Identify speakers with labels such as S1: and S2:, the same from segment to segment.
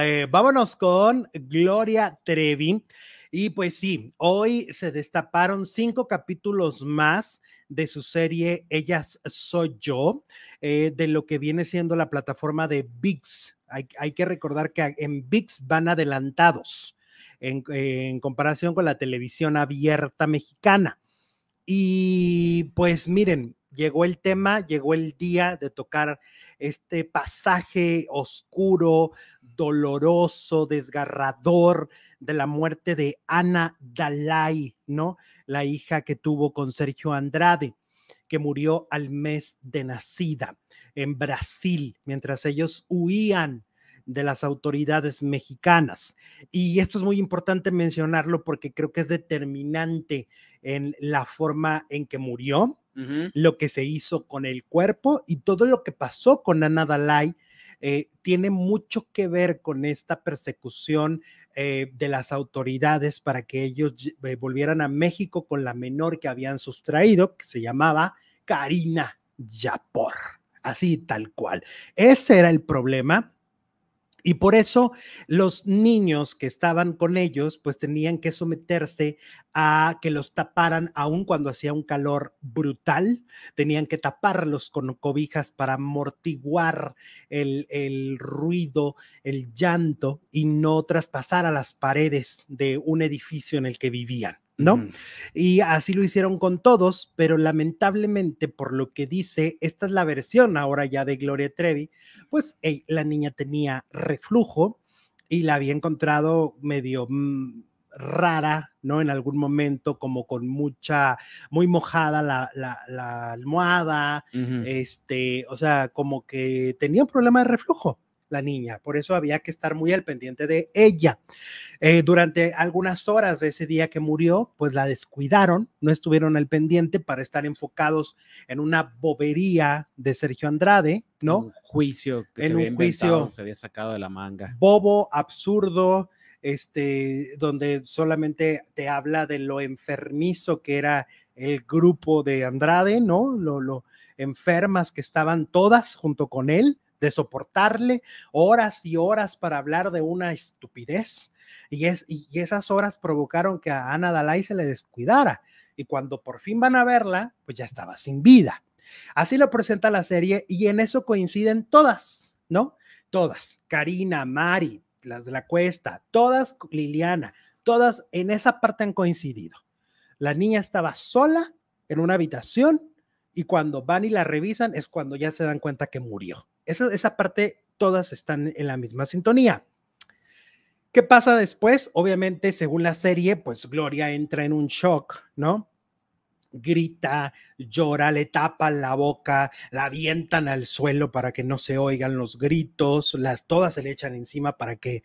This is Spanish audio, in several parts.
S1: Eh, vámonos con Gloria Trevi. Y pues sí, hoy se destaparon cinco capítulos más de su serie Ellas Soy Yo, eh, de lo que viene siendo la plataforma de VIX. Hay, que recordar que en VIX van adelantados en, en comparación con la televisión abierta mexicana. Y pues miren, llegó el tema, llegó el día de tocar este pasaje oscuro, doloroso, desgarrador de la muerte de Ana Dalai, ¿no? La hija que tuvo con Sergio Andrade, que murió al mes de nacida en Brasil, mientras ellos huían de las autoridades mexicanas. Y esto es muy importante mencionarlo porque creo que es determinante en la forma en que murió, lo que se hizo con el cuerpo y todo lo que pasó con Ana Dalai, eh, tiene mucho que ver con esta persecución eh, de las autoridades para que ellos eh, volvieran a México con la menor que habían sustraído, que se llamaba Karina Yapor, así tal cual. Ese era el problema y por eso los niños que estaban con ellos, pues tenían que someterse a que los taparan, aun cuando hacía un calor brutal, tenían que taparlos con cobijas para amortiguar el, el ruido, el llanto y no traspasar a las paredes de un edificio en el que vivían. ¿no? Y así lo hicieron con todos, pero lamentablemente por lo que dice, esta es la versión ahora ya de Gloria Trevi, pues la niña tenía reflujo y la había encontrado medio mm, rara, ¿no? En algún momento, como con mucha, muy mojada la, almohada, este, o sea, como que tenía un problema de reflujo la niña. Por eso había que estar muy al pendiente de ella. Eh, durante algunas horas de ese día que murió, pues la descuidaron, no estuvieron al pendiente para estar enfocados en una bobería de Sergio Andrade, ¿no? Un
S2: juicio que en se había sacado de la manga.
S1: Bobo, absurdo, este, donde solamente te habla de lo enfermizo que era el grupo de Andrade, ¿no? Lo, lo enfermas que estaban todas junto con él de soportarle horas y horas para hablar de una estupidez. Y, es, y esas horas provocaron que a Ana Dalai se le descuidara. Y cuando por fin van a verla, pues ya estaba sin vida. Así lo presenta la serie y en eso coinciden todas, ¿no? Todas. Karina, Mari, las de la cuesta, todas, Liliana, todas en esa parte han coincidido. La niña estaba sola en una habitación y cuando van y la revisan es cuando ya se dan cuenta que murió. Esa, parte, todas están en la misma sintonía. ¿Qué pasa después? Obviamente, según la serie, pues Gloria entra en un shock, ¿no? Grita, llora, le tapan la boca, la avientan al suelo para que no se oigan los gritos, las todas se le echan encima para que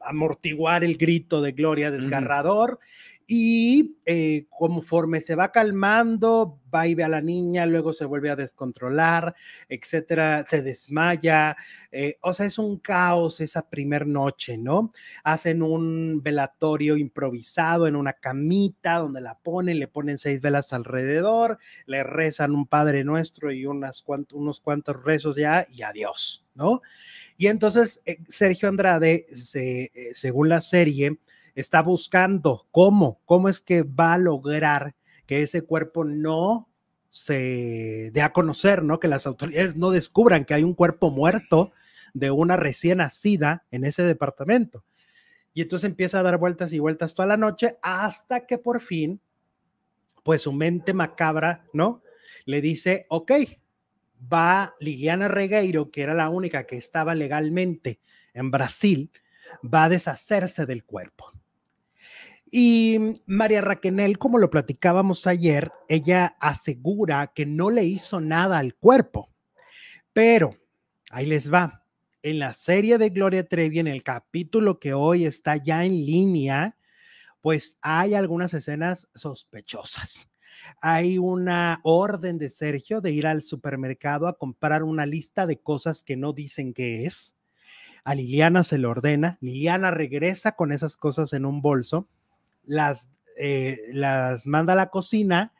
S1: amortiguar el grito de Gloria desgarrador y eh, conforme se va calmando, va y ve a la niña, luego se vuelve a descontrolar, etcétera, se desmaya, eh, o sea, es un caos esa primer noche, ¿no? Hacen un velatorio improvisado en una camita donde la ponen, le ponen seis velas alrededor, le rezan un Padre Nuestro y unas unos cuantos rezos ya y adiós, ¿no? Y entonces eh, Sergio Andrade, según la serie, está buscando cómo, cómo es que va a lograr que ese cuerpo no se dé a conocer, ¿no? Que las autoridades no descubran que hay un cuerpo muerto de una recién nacida en ese departamento. Y entonces empieza a dar vueltas y vueltas toda la noche hasta que por fin, pues su mente macabra, ¿no? Le dice, ok, va Liliana Regueiro, que era la única que estaba legalmente en Brasil, va a deshacerse del cuerpo. Y mm, María Raquenel, como lo platicábamos ayer, ella asegura que no le hizo nada al cuerpo. Pero, ahí les va, en la serie de Gloria Trevi, en el capítulo que hoy está ya en línea, pues hay algunas escenas sospechosas. Hay una orden de Sergio de ir al supermercado a comprar una lista de cosas que no dicen que es. A Liliana se lo ordena, Liliana regresa con esas cosas en un bolso las, eh, las manda a la cocina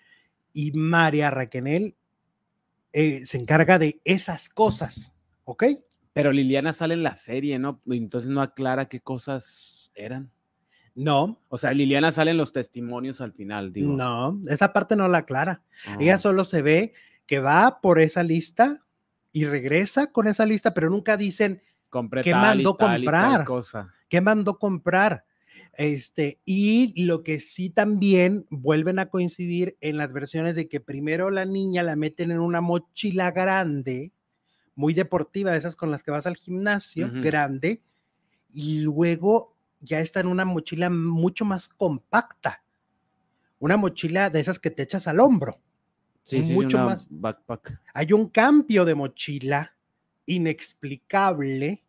S1: y María Raquenel eh, se encarga de esas cosas,
S2: ¿ok? Pero Liliana sale en la serie, ¿no? Entonces no aclara qué cosas eran. No. O sea, Liliana sale en los testimonios al
S1: final, digo. No, esa parte no la aclara. Ella ah. solo se ve que va por esa lista y regresa con esa lista, pero nunca dicen qué mandó comprar. ¿Qué mandó comprar? Este, y lo que sí también vuelven a coincidir en las versiones de que primero la niña la meten en una mochila grande, muy deportiva, esas con las que vas al gimnasio, grande, y luego ya está en una mochila mucho más compacta, una mochila de esas que te echas al hombro. Sí, mucho más.
S2: Backpack.
S1: Hay un cambio de mochila inexplicable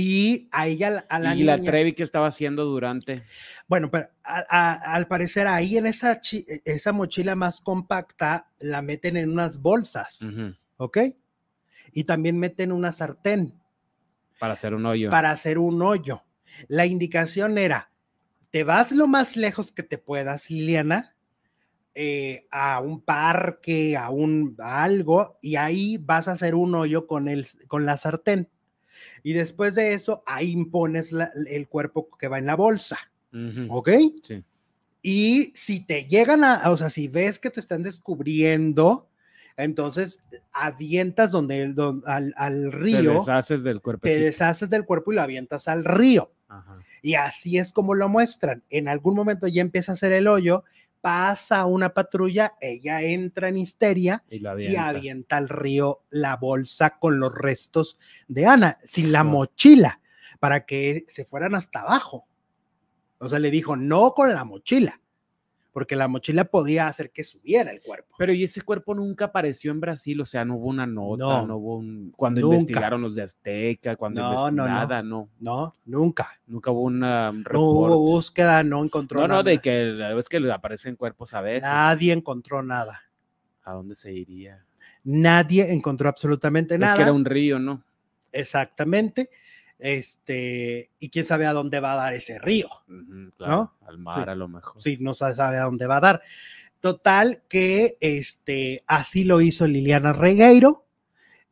S1: y a ella, la Trevi
S2: que estaba haciendo durante.
S1: Bueno, pero al parecer ahí en esa, esa mochila más compacta la meten en unas bolsas, ¿ok? Y también meten una sartén.
S2: Para hacer un hoyo. Para
S1: hacer un hoyo. La indicación era, te vas lo más lejos que te puedas, Liliana, eh, a un parque, a un algo, y ahí vas a hacer un hoyo con, el, con la sartén y después de eso, ahí impones el cuerpo que va en la bolsa. ¿Ok? Sí. Y si te llegan a, o sea, si ves que te están descubriendo, entonces avientas donde, el, don al, río. Te deshaces del cuerpo. Te deshaces del cuerpo y lo avientas al río. Y así es como lo muestran. En algún momento ya empieza a hacer el hoyo, pasa una patrulla, ella entra en histeria y, avienta. al río la bolsa con los restos de Ana, sin la mochila, para que se fueran hasta abajo. O sea, le dijo, no con la mochila porque la mochila podía hacer que subiera el cuerpo.
S2: Pero y ese cuerpo nunca apareció en Brasil, o sea, no hubo una nota, no, hubo un... Cuando investigaron los de Azteca, cuando no, no, nada, no. No, nunca. Nunca hubo una... no hubo
S1: búsqueda, no encontró nada. No, no, de
S2: que es que
S1: aparecen cuerpos a veces. Nadie encontró nada. ¿A dónde se iría? Nadie encontró absolutamente nada. Es que era un río, ¿no? Exactamente este, y quién sabe a dónde va a dar ese río, ¿no? Al mar a lo mejor. Sí, no sabe a dónde va a dar. Total que este, así lo hizo Liliana Regueiro.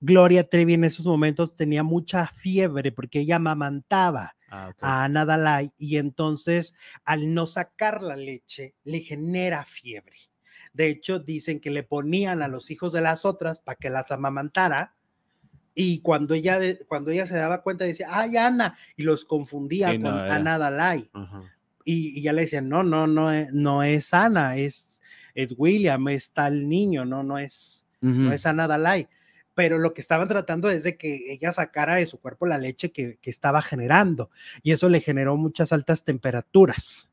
S1: Gloria Trevi en esos momentos tenía mucha fiebre porque ella amamantaba ah, a Ana y entonces al no sacar la leche le genera fiebre. De hecho, dicen que le ponían a los hijos de las otras para que las amamantara y cuando ella, cuando ella se daba cuenta decía, ay Ana, y los confundía con Ana Dalai. y, ya le decían, no, no, no, e, no es Ana, es, es William, es tal niño, no, no es, no es Ana Dalai. Pero lo que estaban tratando es de que ella sacara de su cuerpo la leche que, estaba generando y eso le generó muchas altas temperaturas.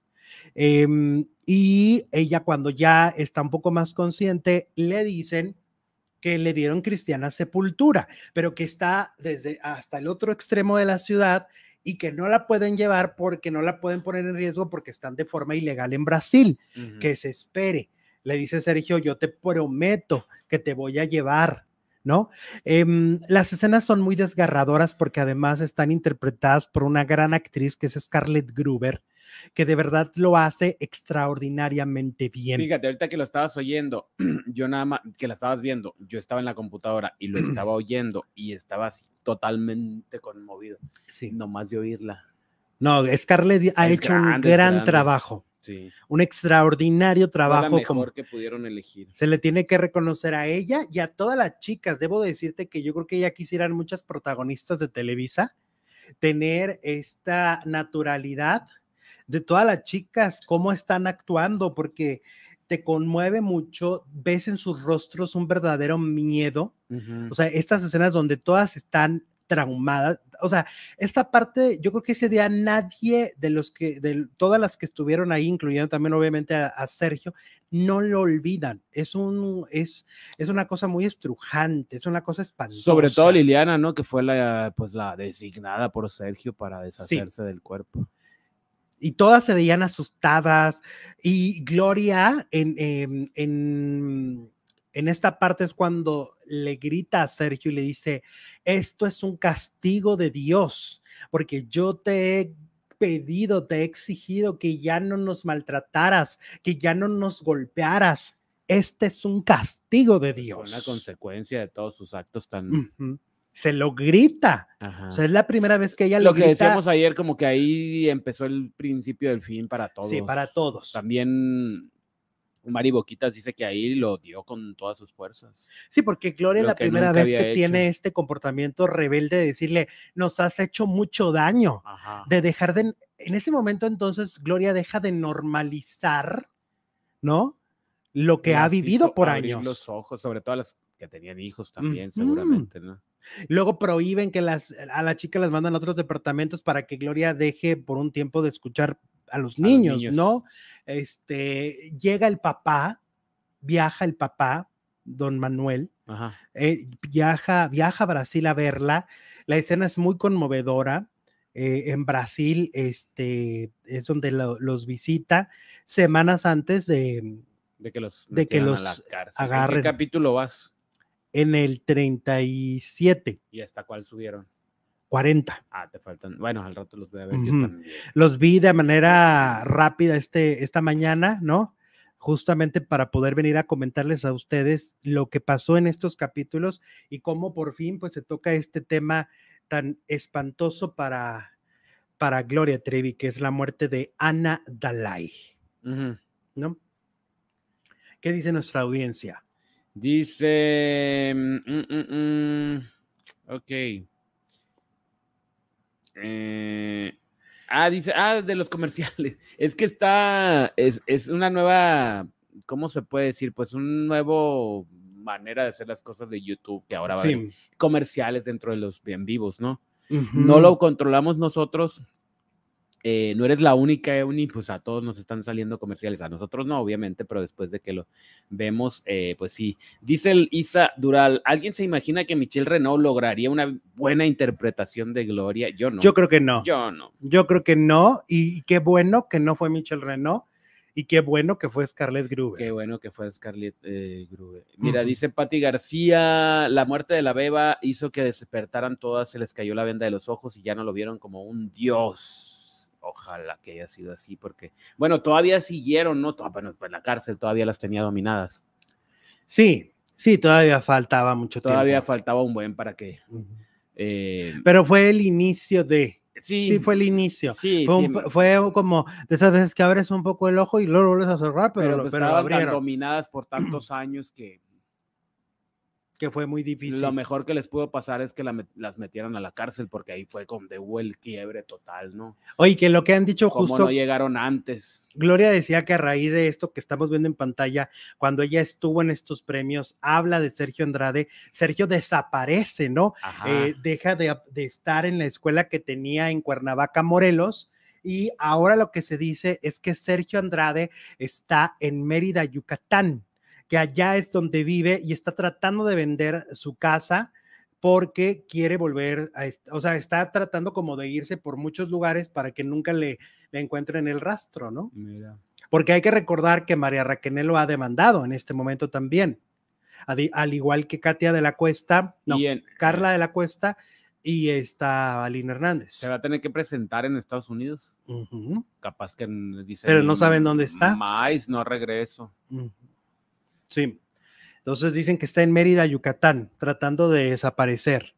S1: Em, y ella cuando ya está un poco más consciente, le dicen que le dieron cristiana sepultura, pero que está desde hasta el otro extremo de la ciudad y que no la pueden llevar porque no la pueden poner en riesgo porque están de forma ilegal en Brasil. Que se espere. Le dice Sergio, yo te prometo que te voy a llevar, ¿no? Em, las escenas son muy desgarradoras porque además están interpretadas por una gran actriz que es Scarlett Gruber, que de verdad lo hace extraordinariamente bien. Fíjate,
S2: ahorita que lo estabas oyendo, yo nada más, que la estabas viendo, yo estaba en la computadora y lo estaba oyendo y estaba totalmente conmovido. Sí. Nomás de oírla.
S1: No, Scarlett ha hecho un gran trabajo. Sí. Un extraordinario trabajo. La mejor
S2: que pudieron elegir.
S1: Se le tiene que reconocer a ella y a todas las chicas. Debo decirte que yo creo que ya quisieran muchas protagonistas de Televisa tener esta naturalidad de todas las chicas, cómo están actuando, porque te conmueve mucho, ves en sus rostros un verdadero miedo. O sea, estas escenas donde todas están traumadas, o sea, esta parte, yo creo que ese día nadie de los que, de todas las que estuvieron ahí, incluyendo también obviamente a, Sergio, no lo olvidan. Es un, es, es una cosa muy estrujante, es una cosa espantosa. Sobre todo
S2: Liliana, ¿no? Que fue la, pues la designada por Sergio para
S1: deshacerse del cuerpo y todas se veían asustadas y Gloria en, em, en, en, esta parte es cuando le grita a Sergio y le dice, esto es un castigo de Dios, porque yo te he pedido, te he exigido que ya no nos maltrataras, que ya no nos golpearas. Este es un castigo de pues, Dios. Es una
S2: consecuencia de todos sus actos tan
S1: se lo grita. O sea, es la primera vez que ella lo grita. Lo que decíamos
S2: ayer, como que ahí empezó el principio del fin para todos. Sí, para todos. También Mari Boquitas dice que ahí lo dio con todas sus fuerzas.
S1: Sí, porque Gloria es la primera vez que tiene este comportamiento rebelde de decirle, nos has hecho mucho daño, de dejar de... En ese momento entonces Gloria deja de normalizar, ¿no? Lo que ha vivido por años. Los
S2: ojos, sobre todo las que tenían hijos también, seguramente, ¿no?
S1: Luego prohíben que las, eh, a la chica las mandan a otros departamentos para que Gloria deje por un tiempo de escuchar a los niños, ¿no? Este, llega el papá, viaja el papá, don Manuel, eh, viaja, viaja a Brasil a verla. La escena es muy conmovedora. Eh, en Brasil, este, es donde los visita semanas antes de,
S2: que los, de que los agarren. ¿En qué capítulo vas?
S1: en el 37.
S2: ¿Y hasta cuál subieron? 40. Ah, te faltan. Bueno, al rato los voy a ver.
S1: Los vi de manera rápida este, esta mañana, ¿no? Justamente para poder venir a comentarles a ustedes lo que pasó en estos capítulos y cómo por fin pues se toca este tema tan espantoso para, para Gloria Trevi, que es la muerte de Ana Dalai. ¿No? ¿Qué dice nuestra audiencia?
S2: Dice. Mm, mm, mm, ok. Eh, ah, dice. Ah, de los comerciales. Es que está. Es, una nueva. ¿Cómo se puede decir? Pues un nuevo manera de hacer las cosas de YouTube que ahora va comerciales dentro de los bien vivos, ¿no? No lo controlamos nosotros, eh, no eres la única, Euni, pues a todos nos están saliendo comerciales, a nosotros no, obviamente, pero después de que lo vemos, eh, pues sí. Dice el Isa Dural, ¿alguien se imagina que Michelle Renault lograría una buena interpretación de Gloria? Yo no. Yo creo que no. Yo
S1: no. Yo creo que no, y qué bueno que no fue Michelle Renault. Y qué bueno que fue Scarlett Gruber. Qué bueno que fue Scarlett eh, Gruber. Mira,
S2: dice Patti García, la muerte de la beba hizo que despertaran todas, se les cayó la venda de los ojos y ya no lo vieron como un dios. Ojalá que haya sido así, porque, bueno, todavía siguieron, ¿no? Ah, bueno, pues la cárcel todavía las tenía dominadas. Sí, sí, todavía faltaba mucho todavía tiempo. Todavía faltaba un buen para que. Eh, pero fue el inicio de. Sí, fue el inicio. Sí,
S1: fue, como de esas veces que abres un poco el ojo y luego lo vuelves a cerrar, pero, pero, pues estaban
S2: dominadas por tantos años que fue muy difícil. Lo mejor que les pudo pasar es que las metieran a la cárcel porque ahí fue donde hubo el quiebre total, ¿no?
S1: Oye, que lo que han dicho justo... no
S2: llegaron antes.
S1: Gloria decía que a raíz de esto que estamos viendo en pantalla, cuando ella estuvo en estos premios, habla de Sergio Andrade, Sergio desaparece, ¿no? Eh, deja de estar en la escuela que tenía en Cuernavaca, Morelos, y ahora lo que se dice es que Sergio Andrade está en Mérida, Yucatán allá es donde vive y está tratando de vender su casa porque quiere volver, a, o sea, está tratando como de irse por muchos lugares para que nunca le, encuentren el rastro, ¿no? Porque hay que recordar que María Raquenel lo ha demandado en este momento también, al igual que Katia de la Cuesta,
S2: no, eh, Carla
S1: de la Cuesta y está Aline Hernández.
S2: Se va a tener que presentar en Estados Unidos. Capaz que dice. Pero no saben dónde está. Más, no regreso.
S1: Sí. Entonces dicen que está en Mérida, Yucatán, tratando de desaparecer.